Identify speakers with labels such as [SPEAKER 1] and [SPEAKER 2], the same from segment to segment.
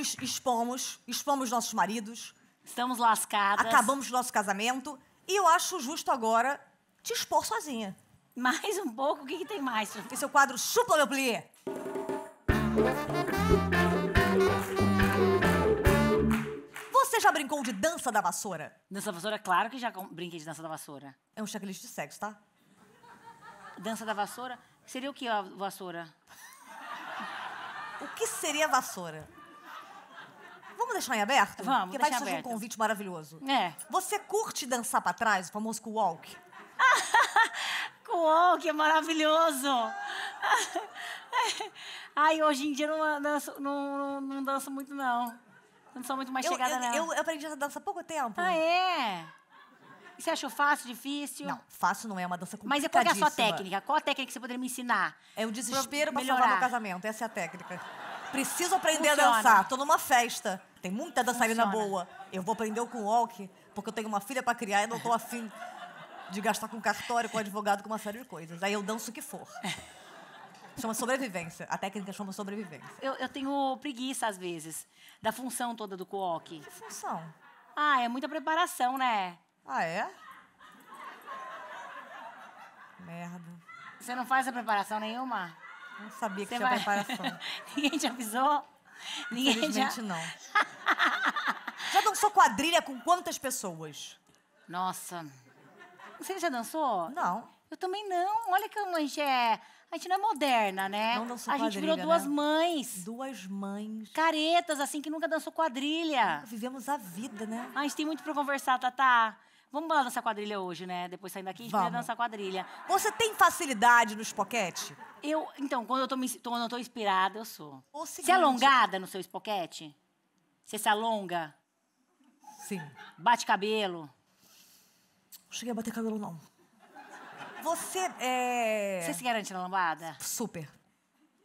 [SPEAKER 1] nos expomos, expomos nossos maridos. Estamos lascadas. Acabamos nosso casamento. E eu acho justo agora te expor sozinha. Mais um pouco? O que, que tem mais? Esse é o quadro Supla Meu Plié.
[SPEAKER 2] Você já brincou de dança da vassoura? Dança da vassoura? Claro que já brinquei de dança da vassoura. É um checklist de sexo, tá? Dança da vassoura? Seria o que a vassoura? O que seria vassoura? vamos deixar em aberto? Vamos, Porque vai surgir um
[SPEAKER 1] convite maravilhoso.
[SPEAKER 2] É. Você curte dançar pra trás, o famoso walk? walk é maravilhoso! Ai, hoje em dia não danço, não, não danço muito, não. Não sou muito mais chegada, eu, não. Eu, eu aprendi a dançar há pouco tempo. Ah, é? você achou fácil, difícil? Não, fácil não é, é uma dança complicada. Mas é qual é a sua técnica? Qual a técnica que você poderia me ensinar? É o desespero pra, pra salvar meu casamento, essa é a técnica.
[SPEAKER 1] Preciso aprender Funciona. a dançar, tô numa festa. Tem muita dançarina Funciona. boa. Eu vou aprender com o walk, porque eu tenho uma filha para criar e não estou afim de gastar com cartório, com advogado, com uma série de coisas. Aí eu danço o que for. É.
[SPEAKER 2] Chama sobrevivência. A técnica chama sobrevivência. Eu, eu tenho preguiça, às vezes, da função toda do coque. Que função? Ah, é muita preparação, né? Ah, é? Merda. Você não faz a preparação nenhuma? Não sabia que Você tinha vai... preparação. Ninguém te avisou? Ninguém Infelizmente já...
[SPEAKER 1] não. já dançou quadrilha com quantas pessoas?
[SPEAKER 2] Nossa. Você já dançou? Não. Eu também não. Olha que a gente é. A gente não é moderna, né? Não dançou a gente virou duas né? mães. Duas mães. Caretas, assim, que nunca dançou quadrilha. Nunca vivemos a vida, né? A gente tem muito pra conversar, Tatá. Vamos lá dançar quadrilha hoje, né? Depois saindo daqui, a gente vai dançar quadrilha. Você tem facilidade nos espoquete. Eu, então, quando eu tô, me, quando eu tô inspirada, eu sou. Seguinte... Você é alongada no seu espoquete? Você se alonga? Sim. Bate cabelo? Não cheguei
[SPEAKER 1] a bater cabelo, não.
[SPEAKER 2] Você é. Você se garante na lambada? Super.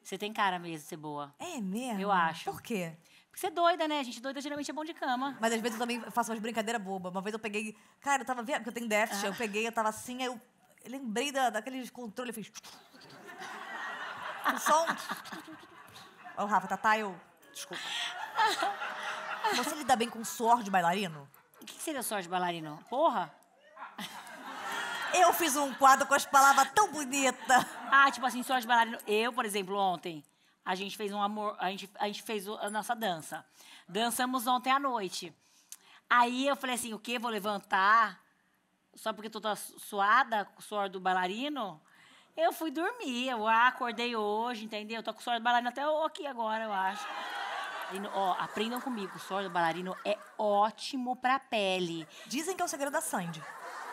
[SPEAKER 2] Você tem cara mesmo de ser boa. É mesmo? Eu acho. Por quê? Porque você é doida, né? A gente doida geralmente é bom de cama. Mas às vezes eu também faço umas brincadeiras bobas. Uma vez eu peguei.
[SPEAKER 1] Cara, eu tava vendo, porque eu tenho déficit, ah. eu peguei, eu tava assim, aí eu lembrei da, daqueles controles, eu fiz. Um som. Ó, o Rafa, Tatá, tá, eu. Desculpa. Você lida bem com suor de bailarino? O que, seria suor de bailarino?
[SPEAKER 2] Porra! Eu fiz um quadro com as palavras tão bonitas. Ah, tipo assim, suor de bailarino. Eu, por exemplo, ontem, a gente fez um amor. A gente, a gente fez a nossa dança. Dançamos ontem à noite. Aí eu falei assim: o quê? Vou levantar? Só porque eu tô toda suada, suor do bailarino? Eu fui dormir, eu acordei hoje, entendeu? Tô com sorte do bailarino até aqui agora, eu acho. Ó, aprendam comigo, o suor do bailarino é ótimo pra pele. Dizem que é o segredo da Sandy.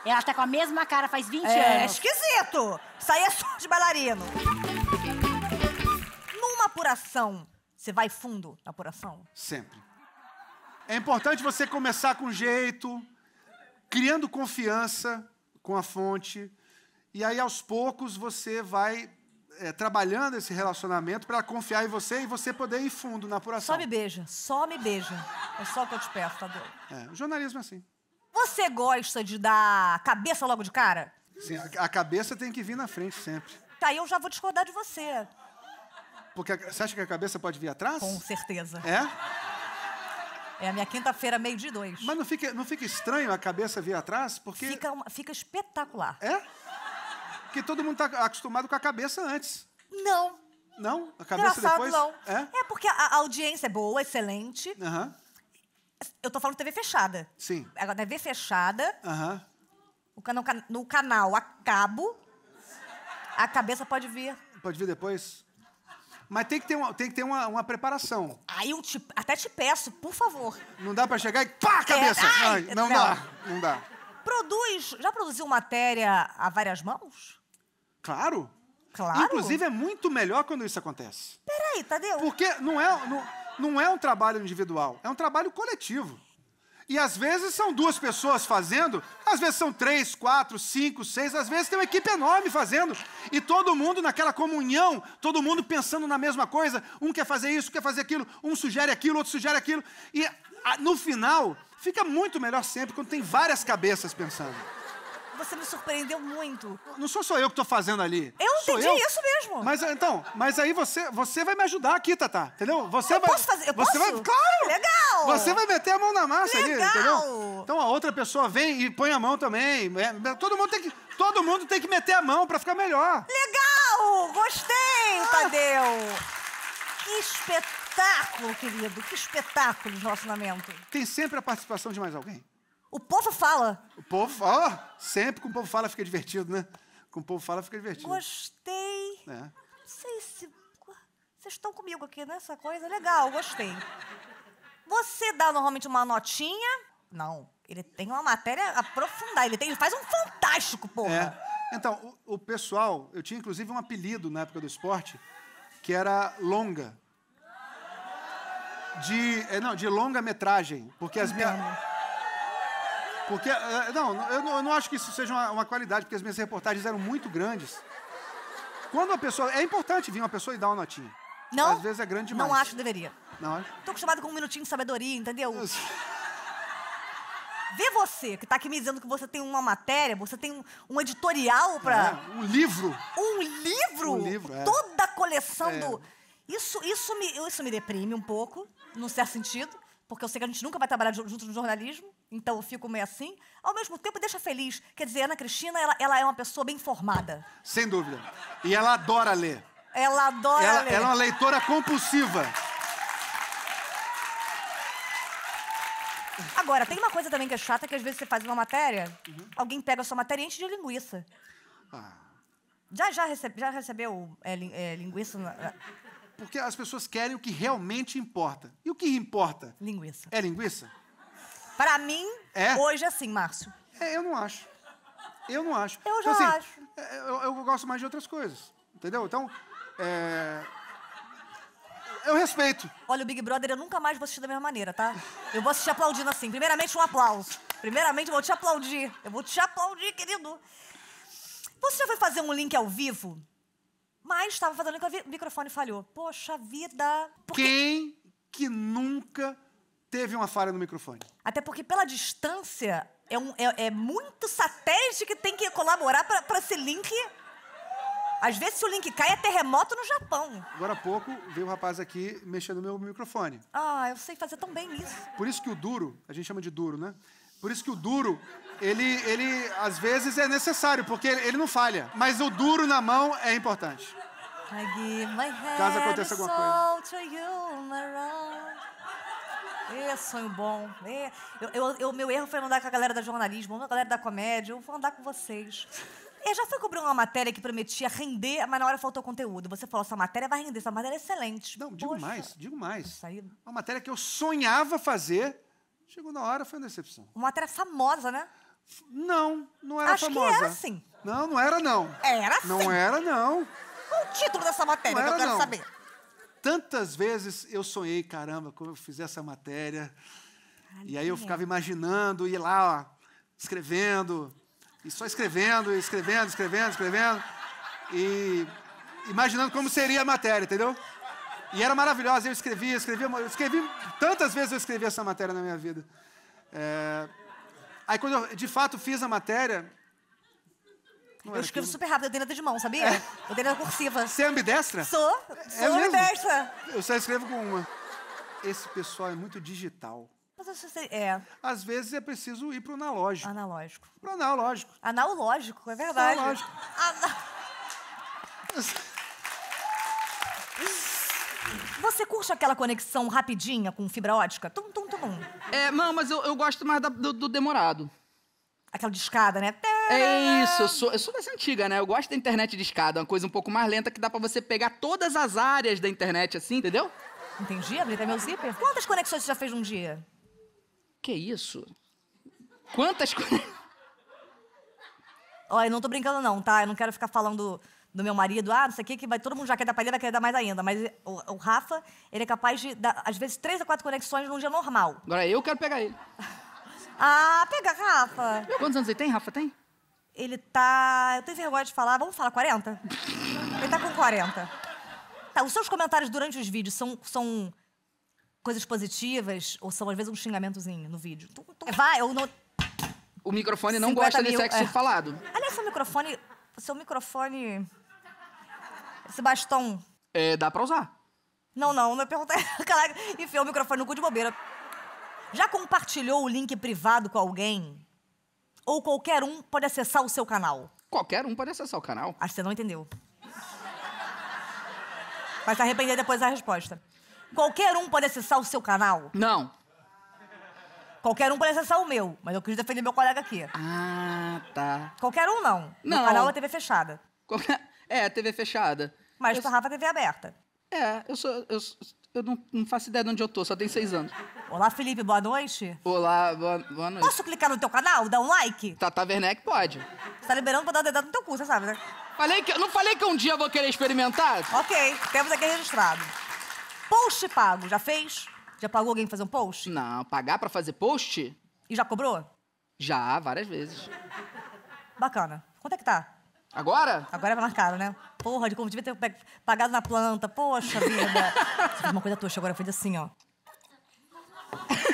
[SPEAKER 2] Ela tá com a mesma cara faz 20 é, anos. É esquisito! Isso aí é suor de bailarino.
[SPEAKER 1] Numa apuração, você vai fundo na apuração?
[SPEAKER 3] Sempre. É importante você começar com jeito, criando confiança com a fonte e aí, aos poucos, você vai é, trabalhando esse relacionamento para confiar em você e você poder ir fundo na apuração. Só me beija, só me beija. É só o que eu te peço, tá doido? É, o jornalismo é assim. Você gosta
[SPEAKER 1] de dar cabeça logo de cara?
[SPEAKER 3] Sim, a, a cabeça tem que vir na frente sempre.
[SPEAKER 1] Tá, eu já vou discordar de você.
[SPEAKER 3] Porque a, você acha que a cabeça pode vir atrás? Com certeza. É? É a minha quinta-feira, meio de dois. Mas não fica, não fica estranho a cabeça vir atrás? Porque. Fica, uma, fica espetacular. É? Porque todo mundo está acostumado com a cabeça
[SPEAKER 1] antes. Não. Não? A cabeça Engraçado, depois? não. É? é porque a, audiência é boa, excelente. Uhum. Eu tô falando TV fechada. Sim. Agora, TV fechada, Aham. o canal, no canal a cabo, a cabeça pode
[SPEAKER 3] vir. Pode vir depois? Mas tem que ter, uma, tem que ter uma, uma preparação. Aí eu te- até te peço, por favor, Não dá pra chegar e pá, é, cabeça! ai, Ai, não, não. dá, não dá.
[SPEAKER 1] produz... Já produziu matéria a várias mãos?
[SPEAKER 3] Claro. Claro. Inclusive, é muito melhor quando isso acontece. Peraí, Tadeu. Porque não é, não, não é um trabalho individual, é um trabalho coletivo. E às vezes são duas pessoas fazendo, às vezes são três, quatro, cinco, seis, às vezes tem uma equipe enorme fazendo. E todo mundo naquela comunhão, todo mundo pensando na mesma coisa. Um quer fazer isso, quer fazer aquilo, um sugere aquilo, outro sugere aquilo. E no final, fica muito melhor sempre quando tem várias cabeças pensando
[SPEAKER 1] você me surpreendeu muito.
[SPEAKER 3] Não sou só eu que tô fazendo ali. Eu sou entendi eu? isso mesmo. Mas ah, então, mas aí você, você vai me ajudar aqui, tata, Entendeu? Você eu vai. Posso fazer? Eu você posso? vai. Claro! Legal! Você vai meter a mão na massa Legal. ali, entendeu? Então a outra pessoa vem e põe a mão também. É, é, todo mundo tem que. Todo mundo tem que meter a mão para ficar melhor. Legal! Gostei, ah. Tadeu! Que espetáculo, querido!
[SPEAKER 1] Que espetáculo de relacionamento!
[SPEAKER 3] Tem sempre a participação de mais alguém. O povo fala. O povo fala. Sempre que o povo fala fica divertido, né? Com o povo fala fica divertido. Gostei. É. Não
[SPEAKER 1] sei se. Vocês estão comigo aqui nessa coisa? Legal, gostei. Você dá normalmente uma notinha. Não, ele tem uma matéria aprofundada.
[SPEAKER 3] Ele, tem, ele faz um fantástico, porra. É. Então, o, o pessoal, eu tinha inclusive um apelido na época do esporte, que era longa. De. É, não, de longa metragem. Porque as minhas porque, ah, não, eu não, eu não acho que isso seja uma, uma, qualidade, porque as minhas reportagens eram muito grandes. Quando a pessoa. É importante vir uma pessoa e dar uma notinha. Não? Às vezes é grande demais. Não acho que deveria. Não acho.
[SPEAKER 1] Tô acostumado com um minutinho de sabedoria, entendeu? Isso. Vê você, que tá aqui me dizendo que você tem uma matéria, você tem um, um editorial pra. É, um livro. Um livro? Um livro, é. Toda a coleção é. do. Isso, isso, me, isso me deprime um pouco, num certo sentido, porque eu sei que a gente nunca vai trabalhar junto no jornalismo então eu fico meio assim, ao mesmo tempo deixa feliz. Quer dizer, Ana Cristina, ela, ela é uma pessoa bem formada.
[SPEAKER 3] Sem dúvida. E ela adora ler.
[SPEAKER 1] Ela adora ela, ler. Ela é uma
[SPEAKER 3] leitora compulsiva.
[SPEAKER 1] Agora, tem uma coisa também que é chata, que às vezes você faz uma matéria, uhum. alguém pega a sua matéria e enche de linguiça. Ah. Já, já, recebe, já recebeu é, é, linguiça? Na...
[SPEAKER 3] Porque as pessoas querem o que realmente importa. E o que importa? Linguiça. É linguiça? Pra mim, é? hoje é assim, Márcio. É, eu não acho. Eu não acho. Eu então, já então, assim, acho. É, é, eu, eu, gosto mais de outras coisas, entendeu? Então, é... Eu respeito. Olha, o Big Brother eu nunca mais
[SPEAKER 1] vou assistir da mesma maneira, tá? Eu vou assistir aplaudindo assim. Primeiramente, um aplauso. Primeiramente, eu vou te aplaudir. Eu vou te aplaudir, querido. Você já foi fazer um link ao vivo? Mas estava fazendo que o microfone falhou. Poxa vida.
[SPEAKER 3] Porque... Quem que nunca teve uma falha no microfone.
[SPEAKER 1] Até porque pela distância é, um, é, é muito satélite que tem que colaborar para esse link. Às vezes, se o link
[SPEAKER 3] cai, é terremoto no Japão. Agora há pouco, veio um rapaz aqui mexendo no meu microfone.
[SPEAKER 1] Ah, eu sei fazer tão bem isso.
[SPEAKER 3] Por isso que o duro, a gente chama de duro, né? Por isso que o duro, ele, ele às vezes é necessário, porque ele, ele não falha. Mas o duro na mão é importante.
[SPEAKER 1] I give my Caso aconteça alguma coisa. É, sonho bom. É. Eu, eu, eu, meu erro foi andar com a galera da jornalismo, a galera da comédia. Eu vou andar com vocês. Eu é, já fui cobrir uma matéria que prometia render, mas na hora faltou conteúdo. Você falou, essa matéria vai render, essa matéria é excelente. Não, digo Poxa. mais, digo mais. Uma matéria que eu
[SPEAKER 3] sonhava fazer,
[SPEAKER 1] chegou na hora, foi uma decepção. Uma matéria famosa, né?
[SPEAKER 4] Não, não era Acho famosa. Acho que era, sim.
[SPEAKER 3] Não, não era, não. Era, sim. Não era, não.
[SPEAKER 4] Qual o título dessa matéria não que era, eu quero não. saber?
[SPEAKER 3] tantas vezes eu sonhei, caramba, como eu fiz essa matéria. e aí eu ficava imaginando, ir lá, ó, escrevendo, e só escrevendo, escrevendo, escrevendo, escrevendo, e imaginando como seria a matéria, entendeu? E era maravilhosa, eu escrevia, escrevia, eu escrevi, tantas vezes eu escrevi essa matéria na minha vida. É... Aí quando eu de fato fiz a matéria, não eu escrevo aquilo. super
[SPEAKER 1] rápido, eu tenho letra de mão, sabia? É.
[SPEAKER 3] Eu tenho letra cursiva. Você é ambidestra? Sou, é sou é ambidestra. Eu só escrevo com uma. Esse pessoal é muito digital. Mas eu sei, é. Às vezes é preciso ir pro analógico. Analógico. Pro analógico. Analógico, é verdade. Analógico.
[SPEAKER 1] Ana... Você curte aquela conexão rapidinha com
[SPEAKER 5] fibra ótica? Tum, tum, tum. É, não, mas eu, eu gosto mais da, do, do demorado. Aquela de escada, né? É isso, eu sou, eu sou dessa antiga, né? Eu gosto da internet de escada, uma coisa um pouco mais lenta que dá para você pegar todas as áreas da internet assim, entendeu? Entendi, abri até meu zíper. Quantas conexões você já fez num dia? Que isso? Quantas conexões?
[SPEAKER 1] Olha, eu não tô brincando não, tá? Eu não quero ficar falando do meu marido, ah, não sei o que, que vai, todo mundo já quer dar pra ele, vai querer dar mais ainda. Mas o, o, Rafa, ele é capaz de dar, às vezes, três a quatro conexões num dia normal.
[SPEAKER 5] Agora eu quero pegar ele.
[SPEAKER 1] Ah, pega, Rafa. Quantos anos ele tem, Rafa? Tem? Ele tá. Eu tenho vergonha de falar. Vamos falar 40? ele tá com 40. Tá, os seus comentários durante os vídeos são, são coisas positivas ou são, às vezes, um xingamentozinho no vídeo? É. Vai, eu não.
[SPEAKER 5] O microfone não gosta mil, de sexo é. falado.
[SPEAKER 1] Aliás, seu microfone. Seu microfone. Esse bastão. É, dá pra usar. Não, não, não perguntar. É, Enfim, o microfone no cu de bobeira. Já compartilhou o link privado com alguém? Ou qualquer um pode acessar o seu canal? Qualquer um pode acessar o canal. Acho que você não entendeu. Vai se arrepender depois da resposta. Qualquer um pode acessar o seu canal? Não. Qualquer um pode acessar o meu, mas eu quis defender meu colega aqui. Ah, tá. Qualquer um não. Não. O canal é TV fechada. Qualquer... É, TV fechada. Mas eu... o Rafa
[SPEAKER 5] é TV aberta. É, eu sou. Eu... Eu não, não, faço ideia de onde eu tô, só tenho seis anos. Olá, Felipe, boa noite. Olá, boa, boa noite. Posso clicar no teu canal, dar um like? Tata tá, tá, Werneck pode. Você tá liberando pra dar dedado no teu cu, você sabe, né? Falei que, não falei que um dia eu vou querer experimentar? Ok, temos aqui registrado. Post pago, já fez? Já pagou alguém pra fazer um post? Não, pagar pra fazer post? E já cobrou? Já, várias vezes. Bacana. Quanto é que tá? Agora? Agora é marcaram, né? Porra, de como devia
[SPEAKER 1] ter pagado na planta. Poxa vida. Você fez uma coisa tosca, agora foi assim, ó.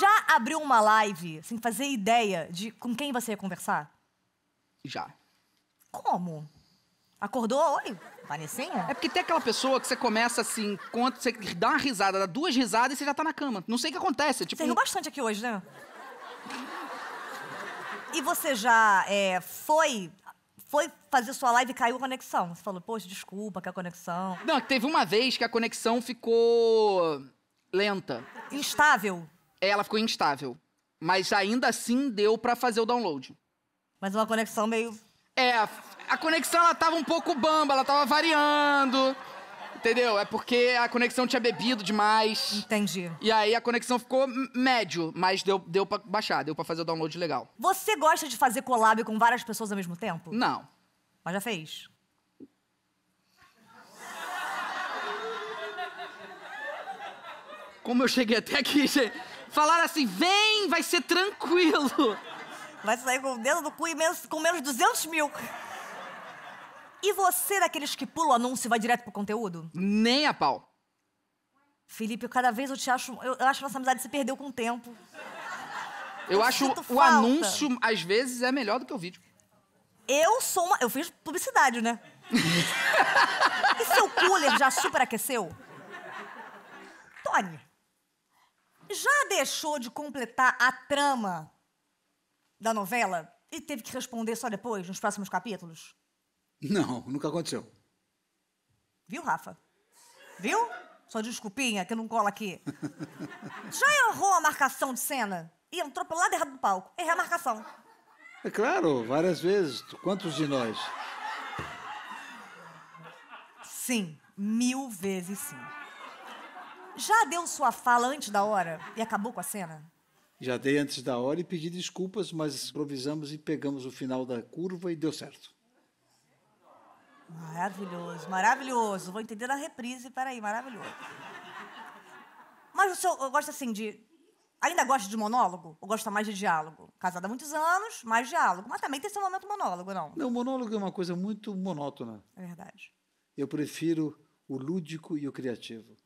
[SPEAKER 1] Já abriu uma live sem fazer
[SPEAKER 5] ideia de com quem você ia conversar? Já. Como? Acordou? Oi, Vanessinha? É porque tem aquela pessoa que você começa assim, conta, você dá uma risada, dá duas risadas e você já tá na cama. Não sei o que acontece. É tipo... Você riu bastante aqui hoje, né? E você já é, foi foi fazer sua live e caiu a
[SPEAKER 1] conexão. Você falou, poxa, desculpa que a conexão.
[SPEAKER 5] Não, teve uma vez que a conexão ficou lenta. Instável? É, ela ficou instável. Mas ainda assim deu para fazer o download. Mas uma conexão meio. É, a conexão ela tava um pouco bamba, ela tava variando. Entendeu? É porque a conexão tinha bebido demais. Entendi. E aí a conexão ficou médio, mas deu, deu pra baixar, deu pra fazer o download legal.
[SPEAKER 1] Você gosta de fazer collab com várias pessoas ao mesmo tempo? Não. Mas já
[SPEAKER 5] fez? Como eu cheguei até aqui, gente. Falaram assim, vem, vai ser tranquilo.
[SPEAKER 1] Vai sair com o dedo do cu imenso, com menos 200 mil. E você, daqueles que pula o anúncio e vai direto pro conteúdo? Nem a pau. Felipe, cada vez eu te acho. Eu, eu acho que nossa amizade se perdeu com o tempo. Eu, eu acho o falta. anúncio, às vezes, é melhor do que o vídeo. Eu sou uma. Eu fiz publicidade, né? e seu cooler já superaqueceu? Tony, já deixou de completar a trama da novela e teve que responder só depois, nos próximos capítulos?
[SPEAKER 3] Não, nunca aconteceu.
[SPEAKER 1] Viu, Rafa? Viu? Sua desculpinha que não cola aqui. Já errou a marcação de cena? E entrou pelo lado errado do palco. Errei a marcação.
[SPEAKER 3] É claro, várias vezes. Quantos de nós?
[SPEAKER 1] Sim, mil vezes sim. Já deu sua fala antes da hora e acabou com a cena?
[SPEAKER 3] Já dei antes da hora e pedi desculpas, mas improvisamos e pegamos o final da curva e deu certo.
[SPEAKER 1] Maravilhoso, maravilhoso. Vou entender na reprise, peraí, maravilhoso. Mas o senhor gosta assim de. Ainda gosta de monólogo? Ou gosta mais de diálogo? Casada há muitos anos, mais diálogo. Mas também tem seu momento monólogo, não? Não,
[SPEAKER 3] monólogo é uma coisa muito monótona. É verdade. Eu prefiro o lúdico e o criativo.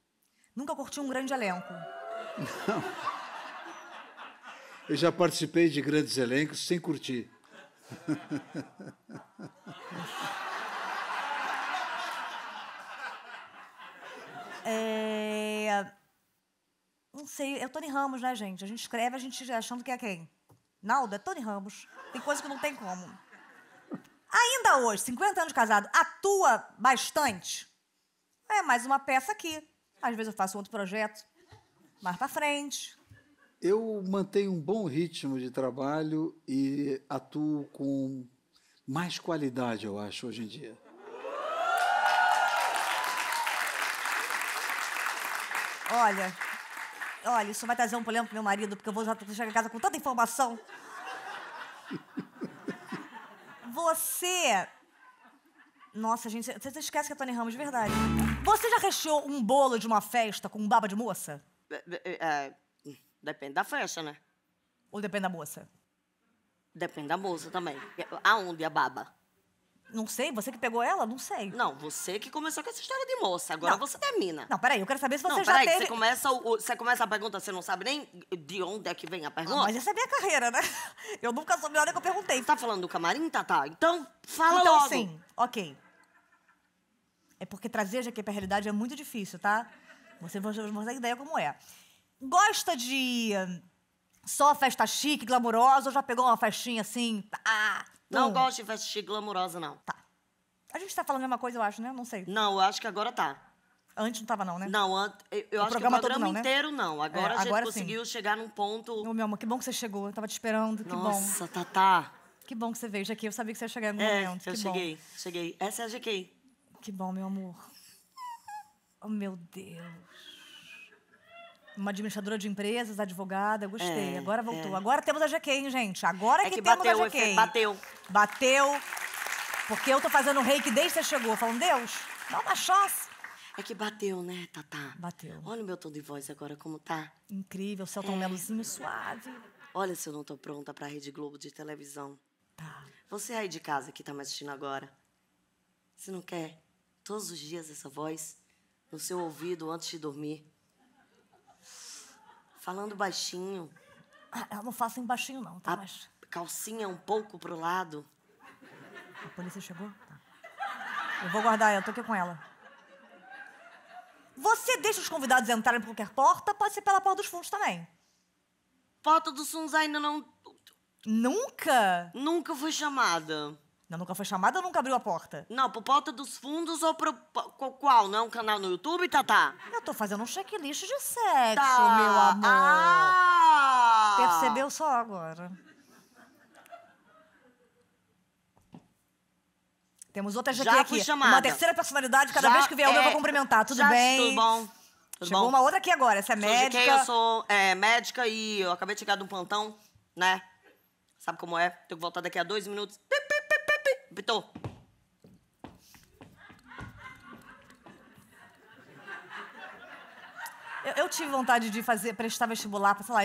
[SPEAKER 1] Nunca curti um grande elenco. Não.
[SPEAKER 3] Eu já participei de grandes elencos sem curtir.
[SPEAKER 1] É... Não sei, é o Tony Ramos, né, gente? A gente escreve, a gente achando que é quem? Naldo, é Tony Ramos. Tem coisa que não tem como. Ainda hoje, 50 anos casado, atua bastante? É mais uma peça aqui. Às vezes eu faço outro projeto, mais pra frente.
[SPEAKER 3] Eu mantenho um bom ritmo de trabalho e atuo com mais qualidade, eu acho, hoje em dia.
[SPEAKER 1] Olha, olha, isso vai trazer um problema pro meu marido, porque eu vou já chegar em casa com tanta informação. Você. Nossa, gente, você esquece que é Tony Ramos, de verdade. Você já recheou um bolo de uma festa com baba de moça?
[SPEAKER 6] É, é, é, é depende da festa, né? Ou depende da moça? Depende da moça também. Aonde a baba? Não sei, você que pegou ela? Não sei. Não, você que começou com essa história de moça. Agora não. você termina. Não, peraí, eu quero saber se você não, já peraí, teve... Você começa, você começa a pergunta, você não sabe nem de onde é que vem a ah, pergunta? Não, mas essa é minha carreira, né? Eu nunca soube a hora que eu perguntei. Tá falando do camarim, Tatá? Tá, Então, fala então, logo. Então, sim, ok.
[SPEAKER 1] É porque trazer GQ pra realidade é muito difícil, tá? Você vai tem ideia como é. Gosta de só festa chique, glamourosa ou já
[SPEAKER 6] pegou uma festinha assim... Ah, não hum. gosto de vestir glamurosa, não. Tá. A gente tá falando a mesma coisa, eu acho, né? Não sei. Não, eu acho que agora tá. Antes não tava, não, né? Não, an- eu, acho que o programa todo não, né? inteiro não. É, agora É, a gente agora sim. conseguiu
[SPEAKER 1] chegar num ponto. Ô, meu amor, que bom que você chegou. Eu tava te esperando. Que bom. Nossa, Tatá. Que bom que você veio aqui. Eu sabia que você ia chegar no É, momento. eu que cheguei,
[SPEAKER 6] cheguei. Essa é a GK.
[SPEAKER 1] Que bom, meu amor. Oh, meu Deus uma administradora de empresas, advogada, gostei. É, Agora voltou. É. Agora temos a GQ, hein, gente? Agora é que, que temos bateu, é a GQ. Bateu. Bateu. Porque eu tô fazendo reiki desde que você
[SPEAKER 6] chegou, falando, Deus, dá
[SPEAKER 1] uma chance.
[SPEAKER 6] É que bateu, né, Tatá? Bateu. Olha o meu tom de voz agora como tá. Incrível, o céu tão é. melosinho suave. Olha se eu não tô pronta pra Rede Globo de televisão. Tá. Você aí de casa que tá me assistindo agora, você não quer todos os dias essa voz no seu ouvido antes de dormir? Falando baixinho. Ah, eu não faço em baixinho, não, tá? A Mas... calcinha é um pouco pro lado. A polícia chegou? Tá.
[SPEAKER 1] Eu vou guardar ela, tô aqui com ela.
[SPEAKER 6] Você deixa os convidados entrarem por qualquer porta, pode ser pela porta dos fundos também. Porta do fundos ainda não. Nunca? Nunca foi chamada. Não, nunca foi chamada ou nunca abriu a porta? Não, pro Porta dos Fundos ou pro... Qual? Não é um canal no YouTube, Tatá? Eu tô fazendo um checklist de sexo,
[SPEAKER 2] tá. meu amor. Ah.
[SPEAKER 6] Percebeu só agora.
[SPEAKER 1] Temos outra GT Já aqui. Chamada. Uma terceira personalidade, cada Já vez que vier é... eu vou é. cumprimentar. Tudo Já, bem? Tudo bom. Tudo Chegou bom? uma outra aqui agora, essa é sou médica. GK, eu
[SPEAKER 6] sou é, médica e eu acabei de chegar de um plantão, né? Sabe como é? Tenho que voltar daqui a dois minutos. Vitor.
[SPEAKER 1] Eu, eu, tive vontade de fazer, prestar vestibular para, sei lá,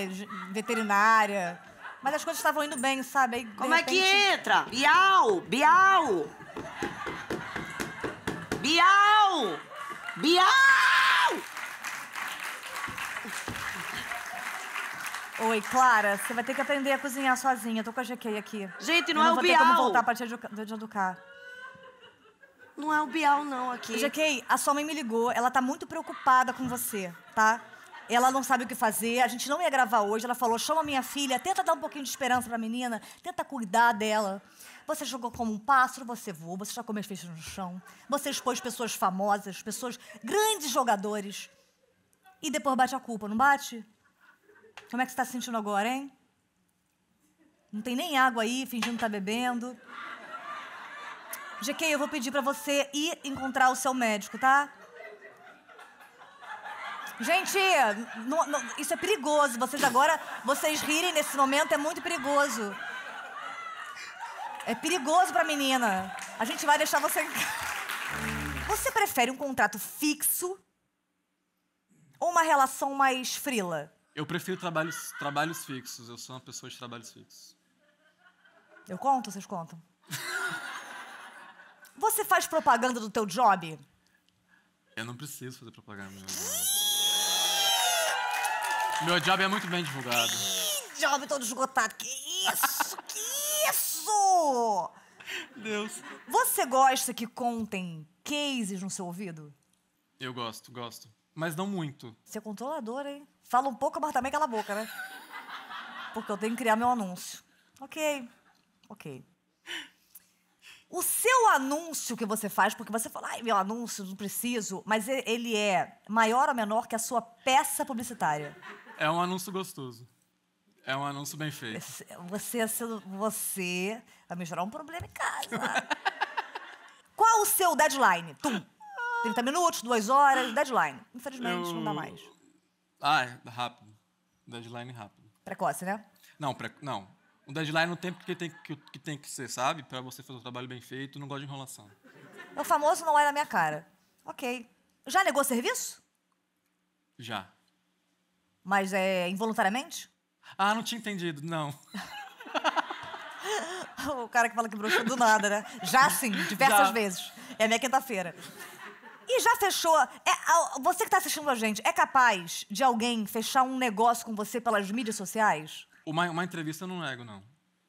[SPEAKER 1] veterinária. Mas as coisas estavam indo bem, sabe? Aí, Como repente... é que
[SPEAKER 6] entra? Bial! Bial! Bial! Bial!
[SPEAKER 1] Oi, Clara, você vai ter que aprender a cozinhar sozinha. Eu tô com a GK aqui. Gente, não, é não é o Bial. Não vou ter como voltar pra te educa de educar. Não é o Bial, não, aqui. GK, a sua mãe me ligou. Ela tá muito preocupada com você, tá? Ela não sabe o que fazer, a gente não ia gravar hoje. Ela falou: chama minha filha, tenta dar um pouquinho de esperança pra menina, tenta cuidar dela. Você jogou como um pássaro, você voou, você já comeu feijão no chão, você expôs pessoas famosas, pessoas grandes jogadores. E depois bate a culpa, não bate? Como é que você está se sentindo agora, hein? Não tem nem água aí, fingindo estar tá bebendo. GK, eu vou pedir para você ir encontrar o seu médico, tá? Gente, não, não, isso é perigoso. Vocês agora, vocês rirem nesse momento é muito perigoso. É perigoso pra menina. A gente vai deixar você. Você prefere um contrato fixo ou uma relação mais frila?
[SPEAKER 7] Eu prefiro trabalhos, trabalhos fixos. Eu sou uma pessoa de trabalhos fixos.
[SPEAKER 1] Eu conto vocês contam? Você faz propaganda do teu job?
[SPEAKER 7] Eu não preciso fazer propaganda meu job. Meu job é muito bem divulgado. Que
[SPEAKER 1] job todo esgotado. Que isso? que isso? Deus. Você gosta que contem cases no seu ouvido?
[SPEAKER 7] Eu gosto, gosto. Mas não muito.
[SPEAKER 1] Você é controladora, hein? Falo um pouco, mas também cala a boca, né? Porque eu tenho que criar meu anúncio. Ok, ok. O seu anúncio que você faz, porque você fala, ai, meu anúncio, não preciso, mas ele é maior ou menor que a sua peça publicitária?
[SPEAKER 7] É um anúncio gostoso. É um anúncio bem feito.
[SPEAKER 1] Você, você vai me gerar um problema em casa. Qual o seu deadline? Tum. 30 minutos, 2 horas, deadline.
[SPEAKER 7] Infelizmente, eu... não dá mais. Ah, é, rápido. Deadline rápido.
[SPEAKER 1] Precoce, né?
[SPEAKER 7] Não, pre... não. Um deadline no tempo que tem que, que tem que ser, sabe? Para você fazer o um trabalho bem feito, não gosta de enrolação. É o
[SPEAKER 1] famoso não olha na minha cara. Ok. Já negou serviço? Já. Mas é involuntariamente?
[SPEAKER 7] Ah, não tinha entendido, não.
[SPEAKER 1] o cara
[SPEAKER 7] que fala que broxou do nada, né? Já sim, diversas Já.
[SPEAKER 1] vezes. É minha quinta-feira. E já fechou. É, você que está assistindo a gente, é capaz de alguém fechar um negócio com você pelas mídias sociais?
[SPEAKER 7] Uma, uma entrevista eu não nego, não.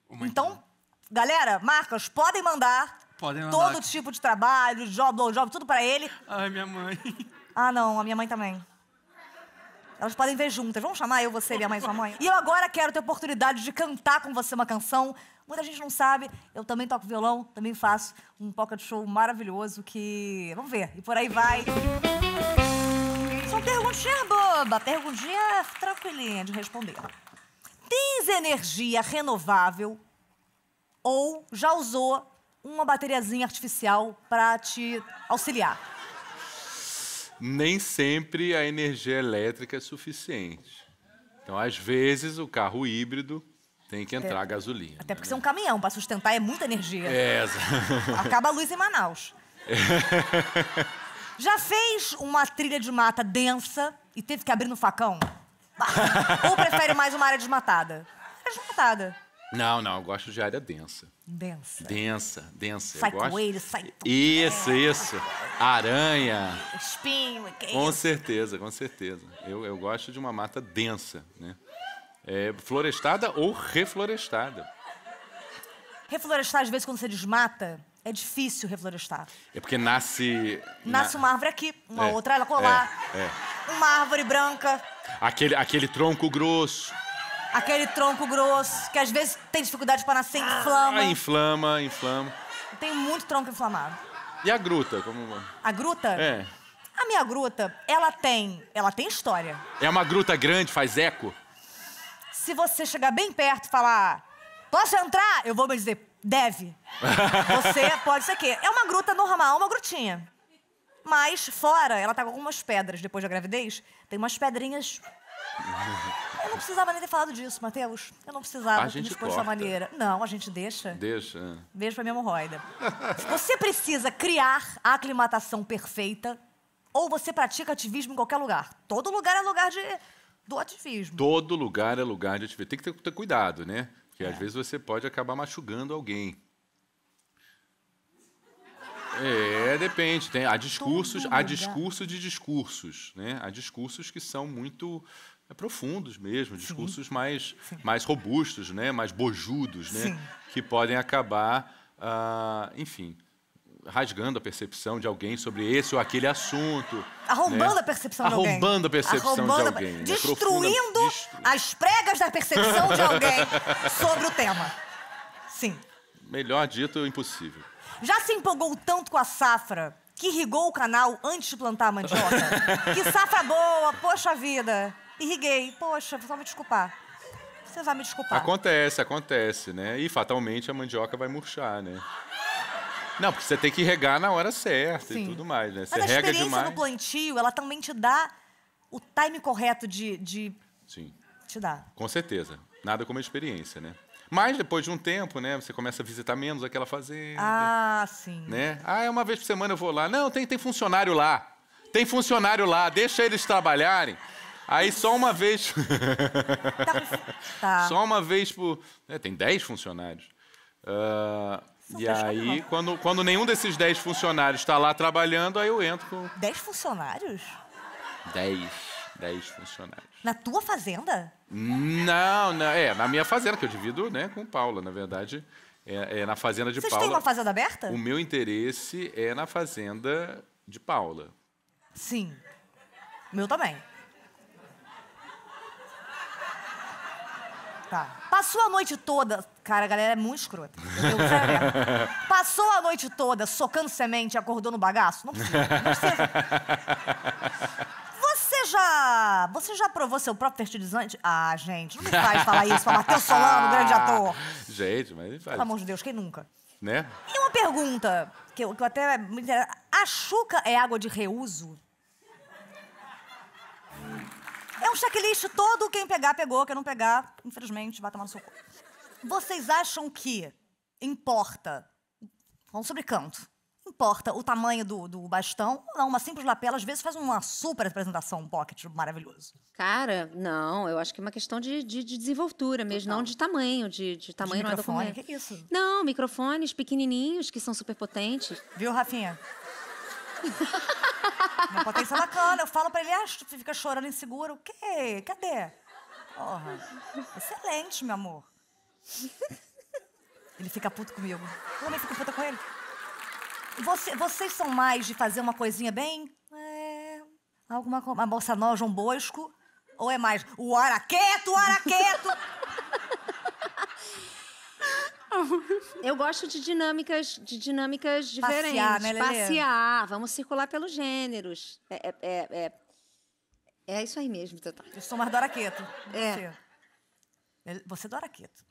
[SPEAKER 7] Uma
[SPEAKER 1] então, entrevista. galera, marcas, podem mandar.
[SPEAKER 7] Podem mandar. Todo
[SPEAKER 1] tipo de trabalho, job, job, tudo para ele. Ai, minha mãe. Ah, não, a minha mãe também. Elas podem ver juntas. Vamos chamar eu, você, minha mãe e sua mãe? E eu agora quero ter a oportunidade de cantar com você uma canção Muita gente não sabe, eu também toco violão, também faço um pocket show maravilhoso que. Vamos ver, e por aí vai. São perguntinhas boba, perguntinha tranquilinha de responder. Tens energia renovável ou já usou uma bateriazinha artificial para te auxiliar?
[SPEAKER 7] Nem sempre a energia elétrica é suficiente. Então, às vezes, o carro híbrido tem que entrar é. gasolina. Até
[SPEAKER 1] porque né? é um caminhão, para sustentar é muita energia.
[SPEAKER 7] É. Acaba a luz
[SPEAKER 1] em Manaus.
[SPEAKER 7] É.
[SPEAKER 1] Já fez uma trilha de mata densa e teve que abrir no facão? Ou prefere mais uma área desmatada? Área desmatada.
[SPEAKER 7] Não, não, eu gosto de área densa. Densa. Densa, densa. Sai coelho, sai tudo. Isso, é. isso. Aranha.
[SPEAKER 1] Espinho. Que com isso?
[SPEAKER 7] certeza, com certeza. Eu, eu gosto de uma mata densa, né? É, florestada ou reflorestada.
[SPEAKER 1] Reflorestar, às vezes, quando você desmata, é difícil reflorestar.
[SPEAKER 7] É porque nasce. Nasce na... uma
[SPEAKER 1] árvore aqui, uma é, outra ela colar. É, é, uma árvore branca.
[SPEAKER 7] Aquele, aquele tronco grosso.
[SPEAKER 1] Aquele tronco grosso, que às vezes tem dificuldade para nascer, inflama. Ah,
[SPEAKER 7] inflama, inflama.
[SPEAKER 1] Tem muito tronco inflamado.
[SPEAKER 7] E a gruta? Como...
[SPEAKER 1] A gruta? É. A minha gruta, ela tem. Ela tem história.
[SPEAKER 7] É uma gruta grande, faz eco?
[SPEAKER 1] se você chegar bem perto e falar, posso entrar? Eu vou me dizer, deve. Você pode ser quê? É uma gruta normal, uma grutinha. Mas fora, ela tá com algumas pedras depois da gravidez. Tem umas pedrinhas. Eu não precisava nem ter falado disso, Matheus. Eu não precisava. A gente me maneira. Não, a gente deixa.
[SPEAKER 7] Deixa.
[SPEAKER 1] Beijo pra minha hemorroida. você precisa criar a aclimatação perfeita ou você pratica ativismo em qualquer lugar. Todo lugar é lugar de
[SPEAKER 7] do ativismo. Todo lugar é lugar de ativismo. Tem que ter, ter cuidado, né? Porque é. às vezes você pode acabar machucando alguém. É, depende. Tem, há discursos, há discursos de discursos, né? Há discursos que são muito é, profundos mesmo, discursos Sim. mais Sim. mais robustos, né? Mais bojudos, né? Sim. Que podem acabar, ah, enfim rasgando a percepção de alguém sobre esse ou aquele assunto. Né? Arrombando né? a
[SPEAKER 1] percepção Arrombando de alguém. Arrombando a percepção Arrombando né? de alguém. A... Destruindo as pregas da percepção de alguém sobre o tema.
[SPEAKER 7] Sim. Melhor dito, impossível.
[SPEAKER 1] Já se empolgou tanto com a safra que irrigou o canal antes de plantar a mandioca? que safra boa, poxa vida. Irriguei. Poxa, só me desculpar. Você vai me desculpar.
[SPEAKER 7] Acontece, acontece, né? E fatalmente a mandioca vai murchar, né? Não, porque você tem que regar na hora certa Sim. e tudo mais, né? Você Mas a rega experiência demais. no
[SPEAKER 1] plantio, ela também te dá o time correto de, de... Sim. Te dá.
[SPEAKER 7] Com certeza. Nada como a experiência, né? Mas depois de um tempo, né, você começa a visitar menos aquela fazenda.
[SPEAKER 1] Ah, sim.
[SPEAKER 7] Né? Ah, é uma vez por semana eu vou lá. Não, tem, tem funcionário lá. Tem funcionário lá, deixa eles trabalharem. Aí só uma vez. tá. Só uma vez por. É, tem 10 funcionários. Uh, e aí, quando, quando nenhum desses 10 funcionários está lá trabalhando, aí eu entro com.
[SPEAKER 1] 10 funcionários?
[SPEAKER 7] 10. 10 funcionários.
[SPEAKER 1] Na tua fazenda?
[SPEAKER 7] Não, não, é, na minha fazenda, que eu divido né, com Paula, na verdade. É, é na fazenda de Vocês Paula. Vocês têm uma
[SPEAKER 1] fazenda aberta? O
[SPEAKER 7] meu interesse é na fazenda de Paula.
[SPEAKER 1] Sim. Meu também. Tá. Passou a noite toda Cara, a galera é muito escrota. passou a noite toda socando semente e acordou no bagaço? Não
[SPEAKER 8] precisa.
[SPEAKER 7] Não
[SPEAKER 1] Você já. Você já provou seu próprio fertilizante? Ah, gente, não me faz falar isso pra Matheus Solano, grande ator.
[SPEAKER 7] Gente, mas. Faz. Pelo amor
[SPEAKER 1] de Deus, quem nunca? Né? E uma pergunta, que eu, que eu até. A chuca é água de reuso? É um checklist todo, quem pegar, pegou, quem não pegar, infelizmente, vai tomar no seu corpo. Vocês acham que importa, vamos sobre canto, importa o tamanho do, do bastão? Não, uma simples lapela às vezes faz uma super apresentação, um pocket maravilhoso.
[SPEAKER 2] Cara, não, eu acho que é uma questão de, de, de desenvoltura mesmo, Total. não de tamanho, de, de tamanho de não é documento. que é isso?
[SPEAKER 1] Não, microfones pequenininhos que são super potentes. Viu, Rafinha? Uma potência é bacana. Eu falo pra ele, ah, você fica chorando inseguro. O quê? Cadê? Porra. Excelente, meu amor. Ele fica puto comigo. O homem fica puto com ele. Você, vocês são mais de fazer uma coisinha bem? É, alguma uma bolsa noja, João Bosco? Ou é mais o araqueto, o araqueto? Eu gosto de dinâmicas, de dinâmicas diferentes. Passear, né, Lelê? Passear, vamos circular pelos gêneros. É, é, é, é, é isso aí mesmo, Eu sou mais do araqueto. É. Você, você é do araqueto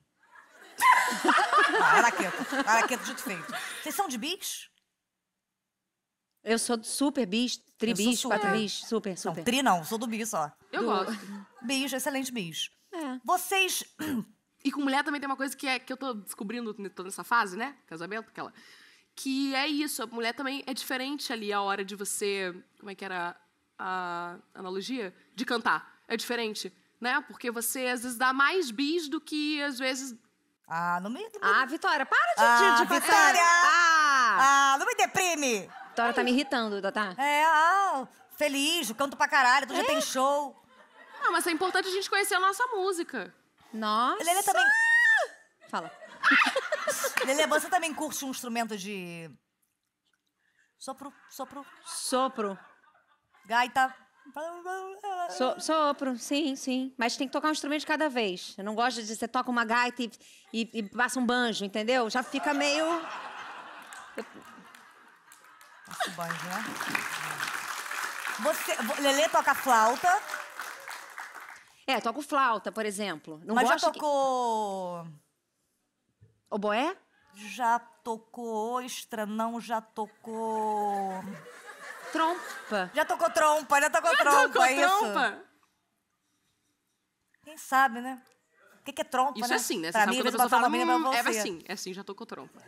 [SPEAKER 1] ah, araqueto. Araqueto, dito feito. Vocês são de bis? Eu sou super bis, tribis, quatro é. bis, super, super. Não, tri não, sou do bis, ó. Eu do... gosto.
[SPEAKER 5] Bicho, excelente bis. É. Vocês... E com mulher também tem uma coisa que, é, que eu tô descobrindo, tô nessa fase, né? Casamento, aquela... Que é isso, a mulher também é diferente ali a hora de você... Como é que era a analogia? De cantar. É diferente, né? Porque você, às vezes, dá mais bis do que, às vezes, ah, não me. Ah, Vitória, para
[SPEAKER 3] de. Ah, de, Vitória!
[SPEAKER 5] Ah. ah, não me deprime! Vitória
[SPEAKER 1] tá me irritando, tá? É, ah, feliz, canto pra caralho, tu é? tem show.
[SPEAKER 5] Não, mas é importante a gente conhecer a nossa música.
[SPEAKER 1] Nossa! Lelê também. Fala. Lelê, você também curte um instrumento de. Sopro, sopro.
[SPEAKER 2] Sopro. Gaita. So, sopro, sim, sim. Mas tem que tocar um instrumento de cada vez. Eu não gosto de você toca uma gaita e, e, e passa um banjo, entendeu? Já fica meio.
[SPEAKER 1] Passa um banjo, né? Você, Lelê toca flauta.
[SPEAKER 2] É, toco flauta, por exemplo. Não Mas gosto já
[SPEAKER 1] tocou. Que... Oboé? Já tocou ostra, não já tocou. Trompa. Já tocou trompa, já tocou já trompa. Tocou é trompa. Isso. Quem sabe, né? O que, é trompa, Isso né? é assim, né? Você pra mim, quando a pessoa fala, hum, é assim,
[SPEAKER 5] é assim, já tocou trompa.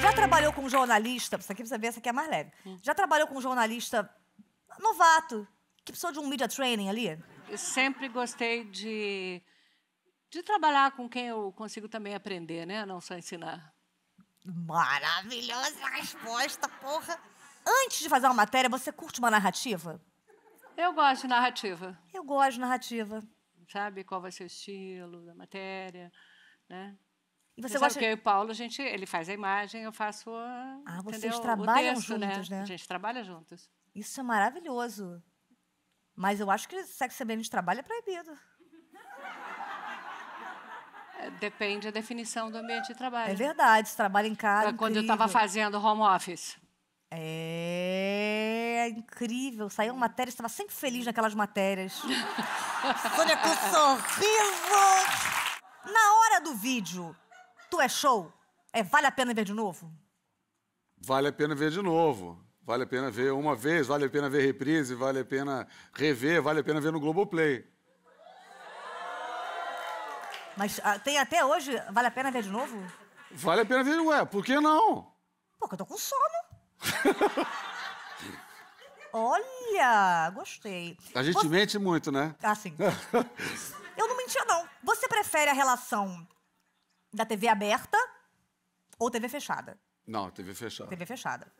[SPEAKER 1] Já trabalhou com jornalista, isso aqui precisa ver, essa aqui é mais leve. Hum. Já trabalhou com jornalista novato, que precisou de um media training ali? Eu
[SPEAKER 2] sempre gostei de, de trabalhar com quem eu consigo também aprender, né? Não só ensinar.
[SPEAKER 4] Maravilhosa resposta, porra!
[SPEAKER 1] antes de fazer uma matéria, você curte uma narrativa?
[SPEAKER 2] Eu gosto de narrativa. Eu gosto de narrativa. Sabe qual vai ser o estilo da matéria, né? E você gosta... Porque eu e o Paulo, a gente, ele faz a imagem, eu faço a, Ah, vocês entendeu? trabalham texto, né? juntos, né? né? A gente trabalha juntos.
[SPEAKER 1] Isso é maravilhoso. Mas eu acho que sexo ambiente de trabalho
[SPEAKER 2] é proibido. É, depende da definição do ambiente de trabalho. É
[SPEAKER 1] verdade, se trabalha é em casa. Quando incrível. eu estava fazendo
[SPEAKER 2] home office,
[SPEAKER 1] é, incrível. Saiu uma matéria, estava sempre feliz naquelas matérias. Sônia com sorriso! Na hora do vídeo, tu é show? É, vale a pena ver de novo?
[SPEAKER 3] Vale a pena ver de novo. Vale a pena ver uma vez, vale a pena ver reprise, vale a pena rever, vale a pena ver no Globoplay.
[SPEAKER 1] Mas ah, tem até hoje, vale a pena ver de novo?
[SPEAKER 3] Vale a pena ver, ué, por que não? Pô, eu tô com sono.
[SPEAKER 1] Olha, gostei. A gente Você... mente muito, né? Ah, sim. Eu não mentia, não. Você prefere a relação da TV aberta ou TV fechada?
[SPEAKER 3] Não, TV fechada.
[SPEAKER 5] TV fechada.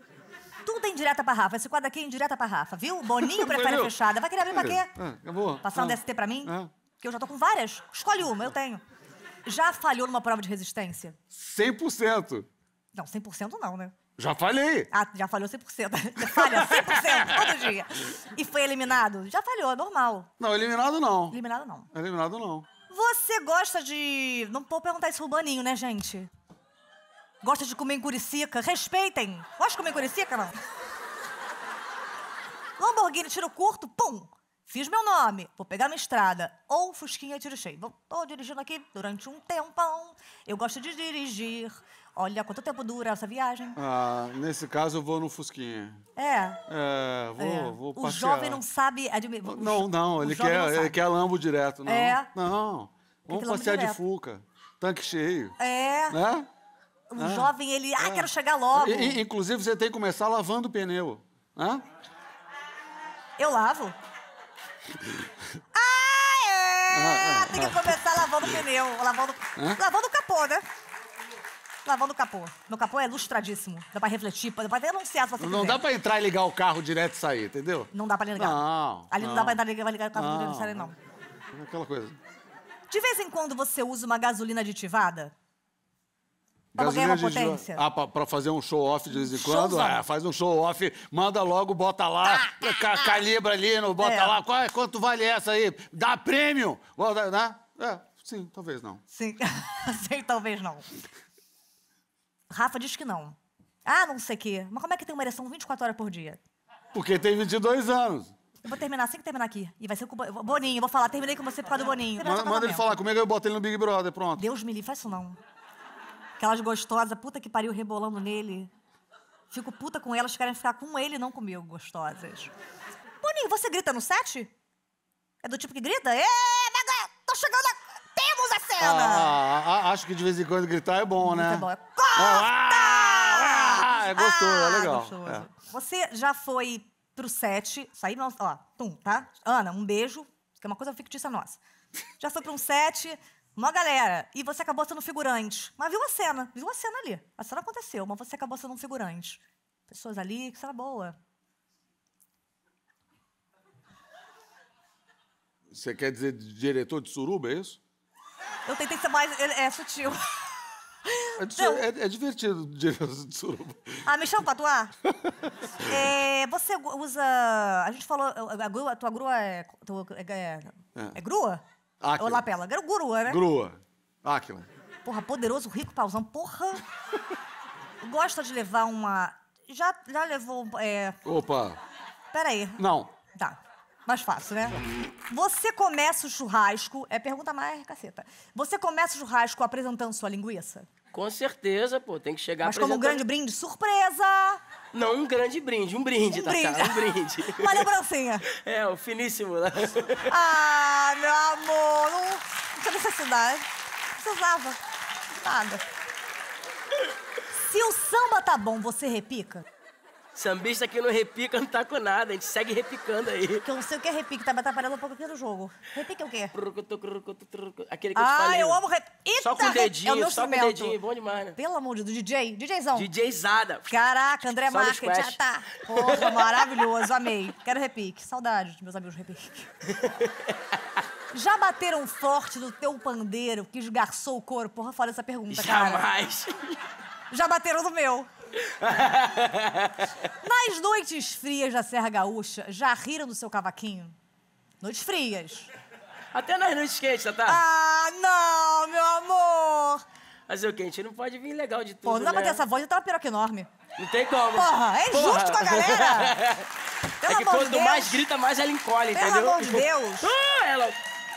[SPEAKER 1] Tudo é indireta pra Rafa. Esse quadro aqui é indireta pra Rafa, viu? Boninho prefere fechada. Vai querer abrir pra quê?
[SPEAKER 5] É, Passar um ah,
[SPEAKER 1] DST pra mim? É. Que eu já tô com várias. Escolhe uma, eu tenho. Já falhou numa prova de resistência?
[SPEAKER 3] 100%.
[SPEAKER 1] Não, 100% não, né?
[SPEAKER 3] Já falhei.
[SPEAKER 1] Ah, já falhou 100%. Já falha 100% todo dia. E foi eliminado? Já falhou, é normal. Não, eliminado não. Eliminado
[SPEAKER 3] não. Eliminado não.
[SPEAKER 1] Você gosta de... Não vou perguntar isso pro Baninho, né, gente? Gosta de comer encuricica? Respeitem. Gosta de comer encuricica, não? Lamborghini, tiro curto, pum. Fiz meu nome, vou pegar minha estrada. Ou Fusquinha, tiro cheio. Tô dirigindo aqui durante um tempão. Eu gosto de dirigir. Olha, quanto tempo dura essa viagem?
[SPEAKER 3] Ah, nesse caso eu vou no Fusquinha. É. É, vou, é. vou passear. O jovem não
[SPEAKER 1] sabe é Não,
[SPEAKER 3] não, ele quer, não ele quer lambo direto, não. É. Não,
[SPEAKER 1] vamos passear direto. de
[SPEAKER 3] Fuca. Tanque cheio.
[SPEAKER 1] É. Né?
[SPEAKER 3] O é. jovem, ele, ah, é. quero chegar logo. I, inclusive, você tem que começar lavando o pneu, né?
[SPEAKER 1] Eu lavo. ah, é!
[SPEAKER 4] Ah, é.
[SPEAKER 3] tem que começar lavando o pneu,
[SPEAKER 1] lavando, lavando o capô, né? lavando o capô. Meu capô é lustradíssimo. Dá pra refletir, dá pra até anunciar se você Não quiser. dá pra
[SPEAKER 3] entrar e ligar o carro direto e sair, entendeu? Não dá pra ligar. Não. Ali não, não dá pra entrar
[SPEAKER 1] e ligar, ligar o carro não. direto e sair, não. Aquela coisa. De vez em quando você usa uma gasolina aditivada?
[SPEAKER 3] Pra ganhar uma potência? Ah, pra, fazer um show-off de vez em quando? Ah, faz um show-off, manda logo, bota lá, ah, ca ah, ah. calibra ali, no, bota é. lá. Qual, é, quanto vale essa aí? Dá prêmio! Bota, né? É, sim, talvez não. Sim,
[SPEAKER 1] sim talvez não. Rafa diz que não. Ah, não sei o quê. Mas como é que tem uma ereção 24 horas por dia?
[SPEAKER 3] Porque tem 22 anos.
[SPEAKER 1] Eu vou terminar assim que terminar aqui. E vai ser com o Boninho. Vou falar, terminei com você por causa do Boninho. Manda, manda ele falar
[SPEAKER 3] comigo, eu boto ele no Big Brother, pronto. Deus me livre, faz isso não.
[SPEAKER 1] Aquelas gostosas, puta que pariu, rebolando nele. Fico puta com elas, querem ficar com ele, não comigo, gostosas. Boninho, você grita no set? É do tipo que grita? Ê, tô chegando! cena. Ah,
[SPEAKER 3] ah, ah, acho que de vez em quando gritar é bom, né? É bom. É...
[SPEAKER 1] Ah,
[SPEAKER 3] ah, é gostoso, é, ah, é legal.
[SPEAKER 9] É.
[SPEAKER 1] Você já foi pro set, saí, ó, tum, tá? Ana, um beijo, que é uma coisa fictícia nossa. Já foi pra um set, uma galera, e você acabou sendo figurante. Mas viu a cena, viu a cena ali. A cena aconteceu, mas você acabou sendo um figurante. Pessoas ali, que cena boa.
[SPEAKER 3] Você quer dizer diretor de suruba, é isso?
[SPEAKER 1] Eu tentei ser mais. É, sutil.
[SPEAKER 3] É, é, é divertido de suruba.
[SPEAKER 1] Ah, me chama pra atuar? é, você usa. A gente falou. A, grua, a tua grua é. É é, é,
[SPEAKER 3] é grua? É Ou lapela?
[SPEAKER 1] Grua, né? Grua. Áquila. Porra, poderoso, rico, pausão. Porra! Gosta de levar uma. Já, já levou. É... Opa! Peraí. Não. Tá. Mais fácil, né? Você começa o churrasco. É pergunta mais caceta. Você começa o churrasco apresentando sua linguiça?
[SPEAKER 8] Com certeza, pô. Tem que chegar Mas como um grande brinde, surpresa! Não um grande brinde, um brinde, um tá brinde. Cara, um brinde. Uma lembrancinha. É, o finíssimo. Né? Ah, meu amor, não, não tinha necessidade. Não precisava. Nada.
[SPEAKER 1] Se o samba tá bom, você repica?
[SPEAKER 8] Sambista que não repica não tá com nada, a gente segue repicando aí. Que eu não sei o que é repique, tá, me atrapalhando um pouco aqui no jogo. Repique é o quê? Aquele que eu te ah, falei. Ah, eu amo repique. Só com é o dedinho, é o só com o dedinho, bom demais, né? Pelo amor de Deus, DJ, DJzão. DJzada. Caraca, André Marques, Market, já tá.
[SPEAKER 1] Porra, maravilhoso, amei. Quero repique, saudade de meus amigos repique. Já bateram forte no teu pandeiro que esgarçou o couro? Porra, fora essa pergunta, Jamais. cara. Jamais. Já bateram no meu. Nas noites frias da Serra Gaúcha, já riram do seu cavaquinho? Noites frias.
[SPEAKER 8] Até nas noites quentes, tá, tá? Ah, não, meu amor! mas o quê? A gente não pode vir legal de tudo, Pô, não dá né? pra ter essa voz,
[SPEAKER 1] eu tava piroca enorme. Não
[SPEAKER 8] tem como. Porra, é injusto com a
[SPEAKER 1] galera!
[SPEAKER 7] Pelo é que quanto de mais grita, mais ela encolhe, Pelo entendeu? Pelo amor de Deus! Ah, ela...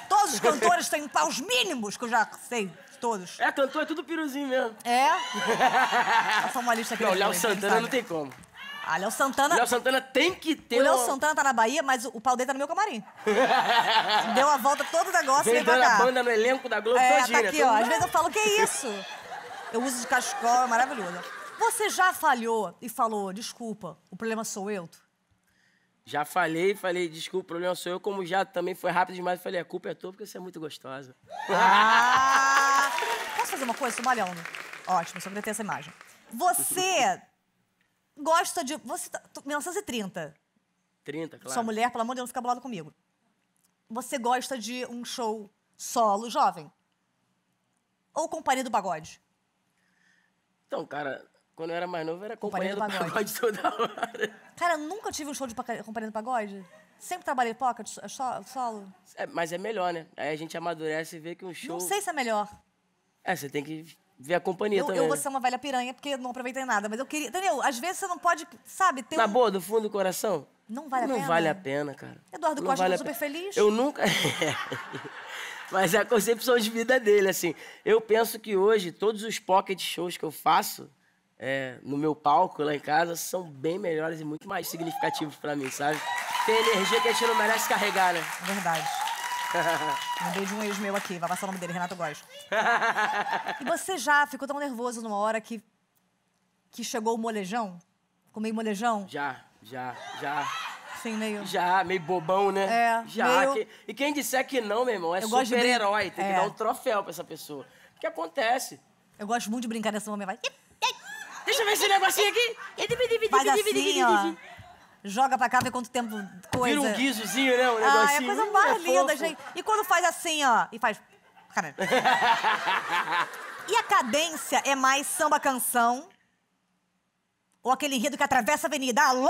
[SPEAKER 1] Todos os cantores têm paus mínimos, que eu já sei. Todos. É, cantor é tudo piruzinho mesmo. É? Faça uma lista aqui. Não, Léo Santana não tem como. Ah, Léo Santana. Léo
[SPEAKER 8] Santana tem que ter. O Léo uma... Santana
[SPEAKER 1] tá na Bahia, mas o pau dele tá no meu camarim.
[SPEAKER 8] Deu a volta todo o negócio Vem e a banda no elenco da Globo é, tá todinha, tá aqui, né? ó. Às vezes eu falo, que isso?
[SPEAKER 1] Eu uso de cachecol, é maravilhoso. Você já falhou e falou, desculpa, o problema sou
[SPEAKER 8] eu? Já falei, falei, desculpa, o problema sou eu, como já também foi rápido demais, falei, a culpa é tua porque você é muito gostosa. Ah!
[SPEAKER 1] Posso fazer uma coisa? Estou malhando. Né? Ótimo, só queria ter essa imagem. Você gosta de... Você, 1930. Tá,
[SPEAKER 8] 30, claro. Sua
[SPEAKER 1] mulher, pelo amor de Deus, não fica bolada comigo. Você gosta de um show solo, jovem? Ou companhia do pagode?
[SPEAKER 8] Então, cara, quando eu era mais novo, era companhia, companhia do, do pagode. pagode toda hora.
[SPEAKER 1] Cara, nunca tive um show de companhia do pagode. Sempre trabalhei pocket, solo.
[SPEAKER 8] É, mas é melhor, né? Aí a gente amadurece e vê que um show... Não sei se é melhor. É, você tem que ver a companhia eu, também. Eu vou né? ser uma
[SPEAKER 1] velha piranha porque não aproveitei nada, mas eu queria. Entendeu? Às vezes você não pode, sabe, ter. Na um... boa,
[SPEAKER 8] do fundo do coração?
[SPEAKER 1] Não vale não a pena. Não vale a
[SPEAKER 8] pena, cara. Eduardo não Costa é vale tá super feliz. Eu nunca. mas é a concepção de vida dele, assim. Eu penso que hoje todos os pocket shows que eu faço. É, no meu palco lá em casa são bem melhores e muito mais significativos para mim, sabe? Tem energia que a gente não merece carregar, né? Verdade.
[SPEAKER 1] Mandei de um ex meu aqui, vai passar o nome dele, Renato Góes. e você já ficou tão nervoso numa hora que. que chegou o molejão? Ficou meio molejão? Já,
[SPEAKER 8] já, já. Sim, meio. Já, meio bobão, né? É. Já. Meio... Que... E quem disser que não, meu irmão, é super-herói. Tem é. que dar um troféu pra essa pessoa. O que acontece? Eu gosto muito de brincar nessa momento. Vai. Deixa eu ver esse negocinho aqui. Faz assim, ó
[SPEAKER 1] joga pra cá, vê quanto tempo coisa. Vira um guizozinho, né? Um ah, é negocinho. Hum, é coisa mais linda, gente. E quando faz assim, ó, e faz...
[SPEAKER 8] Caralho.
[SPEAKER 1] e a cadência é mais samba-canção? Ou aquele enredo que atravessa a avenida? Alô!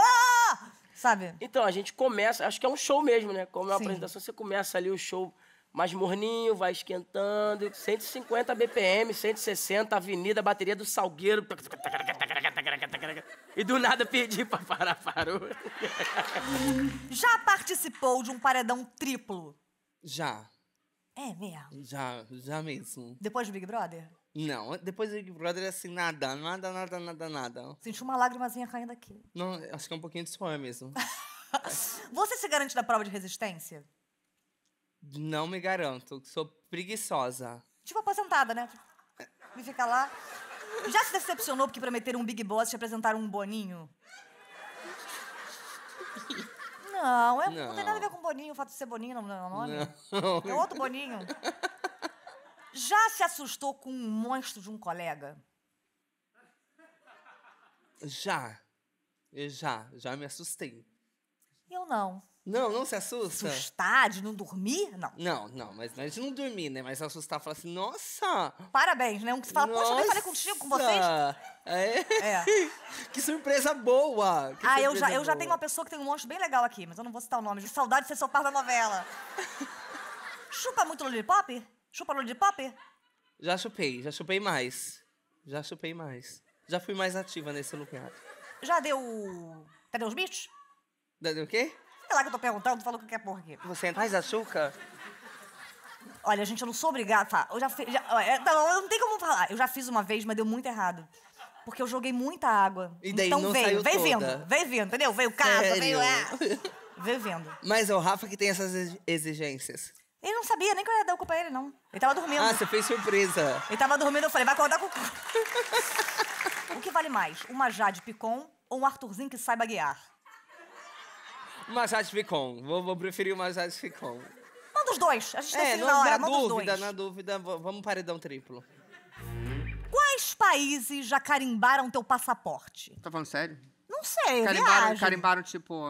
[SPEAKER 8] Sabe? Então, a gente começa... Acho que é um show mesmo, né? Como é uma Sim. apresentação, você começa ali o show mais morninho, vai esquentando. 150 BPM, 160, avenida, bateria do Salgueiro. E do nada pedi pra parar, parou. Já participou de um paredão triplo? Já.
[SPEAKER 9] É mesmo? Já, já mesmo. Depois
[SPEAKER 1] do Big Brother?
[SPEAKER 9] Não, depois do Big Brother, assim, nada, nada, nada, nada, nada. Senti uma lágrimazinha caindo aqui. Não, acho que é um pouquinho de suor mesmo.
[SPEAKER 1] Você se garante da prova de resistência?
[SPEAKER 9] Não me garanto, sou preguiçosa.
[SPEAKER 1] Tipo aposentada, né? Me fica lá. Já se decepcionou porque prometeram um Big Boss e te apresentaram um Boninho? Não, não. não tem nada a ver com Boninho, o fato de ser Boninho não, é o nome. Não. É outro Boninho. Já se assustou com um monstro de um colega?
[SPEAKER 9] Já. Eu já, já me assustei. Eu não. Não, não se assusta. Assustar de não dormir? Não. Não, não, mas não é de não dormir, né? Mas assustar, falar assim, nossa! Parabéns, né? Um que você fala, nossa. poxa, eu nem falei
[SPEAKER 1] contigo, com vocês.
[SPEAKER 5] É? é. que surpresa boa! Que ah, surpresa eu, já, boa. eu já tenho uma
[SPEAKER 1] pessoa que tem um monstro bem legal aqui, mas eu não vou citar o nome. De saudade de ser seu par da novela. Chupa muito lollipop? Chupa lollipop?
[SPEAKER 9] Já chupei, já chupei mais. Já chupei mais. Já fui mais ativa nesse lugar.
[SPEAKER 1] Já deu... Cadê deu os bichos? Já deu o quê? Sei lá que eu tô perguntando, falou que quer por
[SPEAKER 9] quê? Você faz é açúcar?
[SPEAKER 1] Olha, gente, eu não sou obrigada. Tá, eu já fiz. Já, é, não, não tem como falar. Eu já fiz uma vez, mas deu muito errado. Porque eu joguei muita água. E daí então não veio, saiu veio toda.
[SPEAKER 9] vindo, vem vindo, entendeu? Veio casa, Sério? É. veio. É, vindo. Mas é o Rafa que tem essas exigências.
[SPEAKER 1] Ele não sabia nem que eu ia dar o cu pra ele, não.
[SPEAKER 9] Ele tava dormindo. Ah, você fez surpresa. Ele tava dormindo, eu falei, vai acordar com o cu.
[SPEAKER 1] o que vale mais, uma Jade Picon ou um Arthurzinho que saiba guiar?
[SPEAKER 9] Massagem Ficom. Vou, vou preferir o Massagem ficou. Manda os dois. A gente tá é, decide na hora. Manda dúvida, dois. Na dúvida, vamos paredão triplo. Quais
[SPEAKER 1] países já carimbaram teu passaporte?
[SPEAKER 4] Tá falando sério? Não
[SPEAKER 9] sei, carimbaram, viagem. Carimbaram,
[SPEAKER 4] tipo...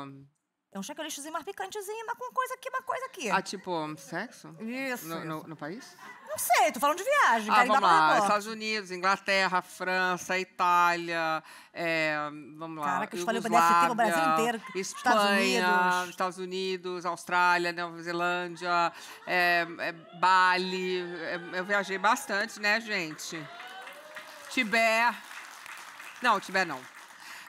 [SPEAKER 1] É um checklist mais picantezinho, mas com uma coisa aqui, uma coisa
[SPEAKER 4] aqui. Ah, tipo, sexo? Isso. No, no, no país? Não sei, tô falando de viagem. Ah, vamos lá. Estados Unidos, Inglaterra, França, Itália, é, vamos lá, Caraca, eu falei o BDFT, o Brasil inteiro. Espanha, Estados Unidos, Estados Unidos Austrália, Nova Zelândia, é, é, Bali. É, eu viajei bastante, né, gente? Tibé. Não, Tibé não.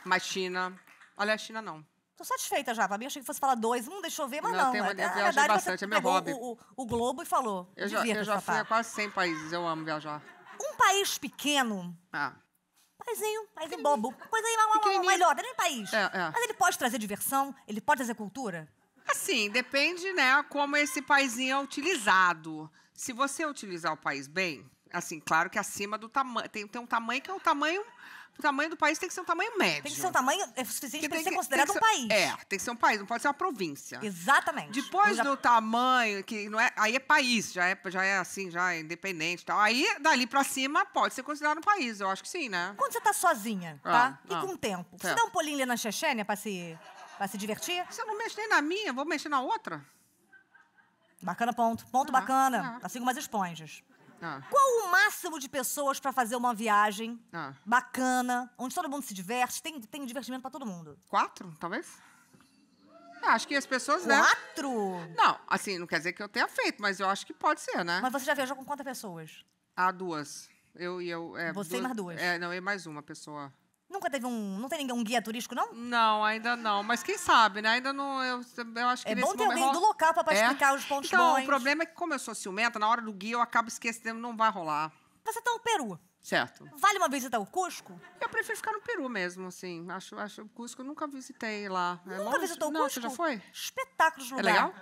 [SPEAKER 4] Mas China. Olha, China não.
[SPEAKER 1] Tô satisfeita já, Babi. Achei que fosse falar dois. Um, deixa eu ver, mas não. não. Tem é, uma, é, eu viajei bastante, é meu hobby. O, o, o,
[SPEAKER 4] Globo e falou. Eu já, eu já fui a quase 100 países, eu amo viajar. Um país pequeno. Ah. Paizinho, paizinho bobo. Coisa aí, uma, uma, melhor, nem é país. É, é. Mas ele pode trazer diversão, ele pode trazer cultura? Assim, depende, né, como esse paizinho é utilizado. Se você utilizar o país bem, assim, claro que acima do tamanho. Tem, tem um tamanho que é um tamanho o tamanho do país tem que ser um tamanho médio. Tem que ser um tamanho é suficiente para ser que, considerado que ser, um país. É, tem que ser um país, não pode ser uma província. Exatamente. Depois já... do tamanho, que não é, aí é país, já é, já é assim, já é independente e tal. Aí, dali para cima, pode ser considerado um país, eu acho que sim, né? Quando você tá sozinha, tá? Ah, e ah, com o tempo, certo. Tá. você dá um polinho ali na Chechênia para se,
[SPEAKER 1] pra se divertir? Se eu não mexer na minha, vou mexer na outra. Bacana ponto. Ponto ah, bacana. Assim ah. como as esponjas. Ah. Qual o máximo de pessoas para fazer uma viagem
[SPEAKER 4] ah. bacana, onde todo mundo se diverte, tem, tem divertimento para todo mundo? Quatro, talvez? Ah, acho que as pessoas, Quatro? né? Quatro? Não, assim, não quer dizer que eu tenha feito, mas eu acho que pode ser, né? Mas você já viajou com quantas pessoas? Ah, duas. Eu e eu. É, você duas, e mais duas. É, não, e mais uma pessoa nunca teve um. Não tem ninguém, um guia turístico, não? Não, ainda não. Mas quem sabe, né? Ainda não. Eu, eu acho que É bom ter momento, alguém do local pra, pra é. explicar os pontos então, bons. Então, o problema é que, como eu sou ciumenta, na hora do guia eu acabo esquecendo, não vai rolar. Você tá no Peru. Certo. Vale uma visita ao Cusco? Eu prefiro ficar no Peru mesmo, assim. Acho, acho o Cusco eu nunca visitei lá. É nunca é longe? visitou o Cusco? Não, você já foi? Espetáculo de é lugar. É legal?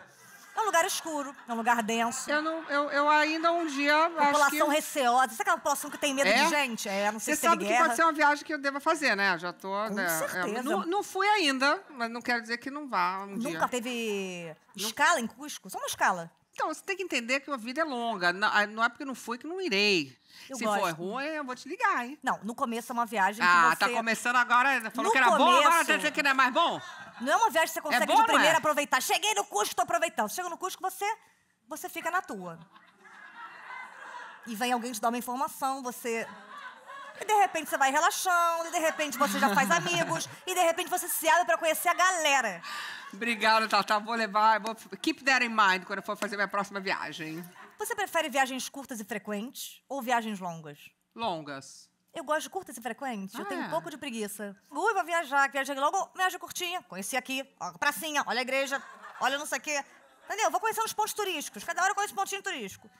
[SPEAKER 4] É um lugar escuro, é um lugar denso. Eu, não, eu, eu ainda um dia. População que... receosa. Sabe aquela população que tem medo é? de gente? É, não sei Você se sabe que guerra. pode ser uma viagem que eu deva fazer, né? Já tô. Com né, é, certeza. É, não, não, fui ainda, mas não quero dizer que não vá. Um Nunca dia. teve escala em Cusco? Só uma escala. Então, você tem que entender que a vida é longa. Não, ah, não é porque não fui que não irei. Eu Se gosto. for ruim, eu vou te ligar, hein? Não, no começo é uma
[SPEAKER 1] viagem ah, que você... Ah, tá começando agora, falou no que era começo... bom, agora tá dizendo que não é mais bom? Não é uma viagem que você é consegue é bom, de é? primeira é? aproveitar. Cheguei no Cusco, tô aproveitando. Chega no Cusco, você, você fica na tua. E vem alguém te dar uma informação, você...
[SPEAKER 4] E de repente você vai relaxando, e de repente você já faz amigos, e de repente você se abre para conhecer a galera. Obrigada, Tata. Vou levar, vou keep that in mind quando eu for fazer minha próxima viagem. Você prefere viagens curtas e frequentes ou viagens longas? Longas.
[SPEAKER 1] Eu gosto de curtas e frequentes. Ah, eu tenho um ah. pouco de preguiça. Ui, vou viajar, viajei logo, viagem curtinha. Conheci aqui, ó, pracinha, olha a igreja, olha não sei o quê. Entendeu? Vou conhecer uns pontos turísticos. Cada hora eu conheço um pontinho turístico.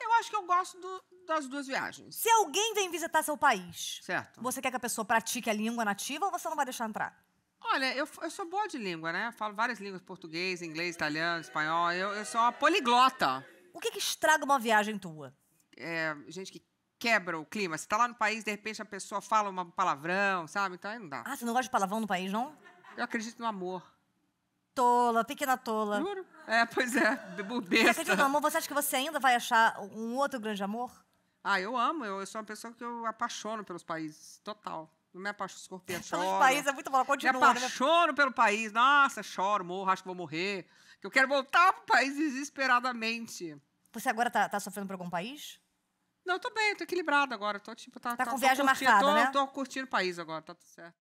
[SPEAKER 1] Eu acho que eu gosto do, das duas viagens. Se alguém vem visitar seu país, certo. você quer que a pessoa pratique a língua nativa ou você não vai deixar entrar?
[SPEAKER 4] Olha, eu, eu sou boa de língua, né? falo várias línguas: português, inglês, italiano, espanhol. Eu, eu sou uma poliglota. O que, que estraga uma viagem tua? É, gente que quebra o clima. Você tá lá no país, de repente a pessoa fala um palavrão, sabe? Então aí não dá. Ah, você não gosta de palavrão no país, não? Eu acredito no amor.
[SPEAKER 1] Tola, pequena tola. Juro?
[SPEAKER 4] É, pois é, besta. Você acredita no amor? Você acha que você ainda vai achar um outro grande amor? Ah, eu amo. Eu, eu sou uma pessoa que eu apaixono pelos países, total. Não me apaixono, escorpião, então, choro. de país é muito bom, continua. Me né? apaixono né? pelo país. Nossa, choro, morro, acho que vou morrer que eu quero voltar pro país desesperadamente. Você agora tá, tá sofrendo por algum país? Não, eu tô bem, tô equilibrada agora. tô, tipo, tá, tá, tá com tô viagem curtindo, marcada, tô, né? tô curtindo o país agora, tá tudo certo.